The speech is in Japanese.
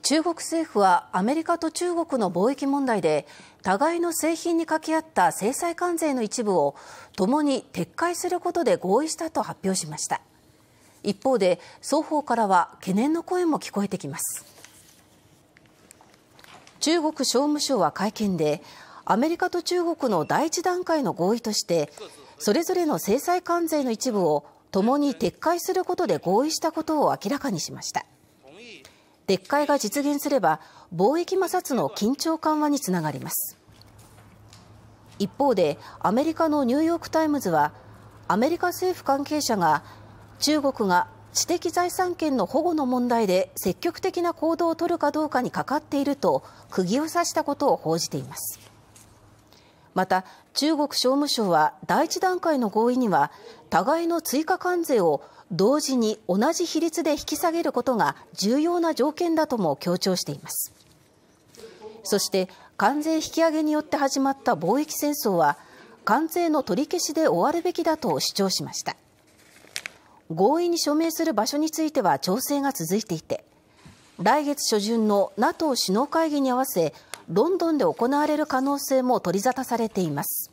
中国政府はアメリカと中国の貿易問題で互いの製品に掛け合った制裁関税の一部を共に撤回することで合意したと発表しました一方で双方からは懸念の声も聞こえてきます中国商務省は会見でアメリカと中国の第一段階の合意としてそれぞれの制裁関税の一部を共に撤回することで合意したことを明らかにしました撤回が実現すれば貿易摩擦の緊張緩和につながります一方でアメリカのニューヨーク・タイムズはアメリカ政府関係者が中国が知的財産権の保護の問題で積極的な行動を取るかどうかにかかっていると釘を刺したことを報じています。また、中国商務省は第一段階の合意には、互いの追加関税を同時に同じ比率で引き下げることが重要な条件だとも強調しています。そして、関税引き上げによって始まった貿易戦争は、関税の取り消しで終わるべきだと主張しました。合意に署名する場所については調整が続いていて、来月初旬の NATO 首脳会議に合わせ、ロンドンで行われる可能性も取り沙汰されています。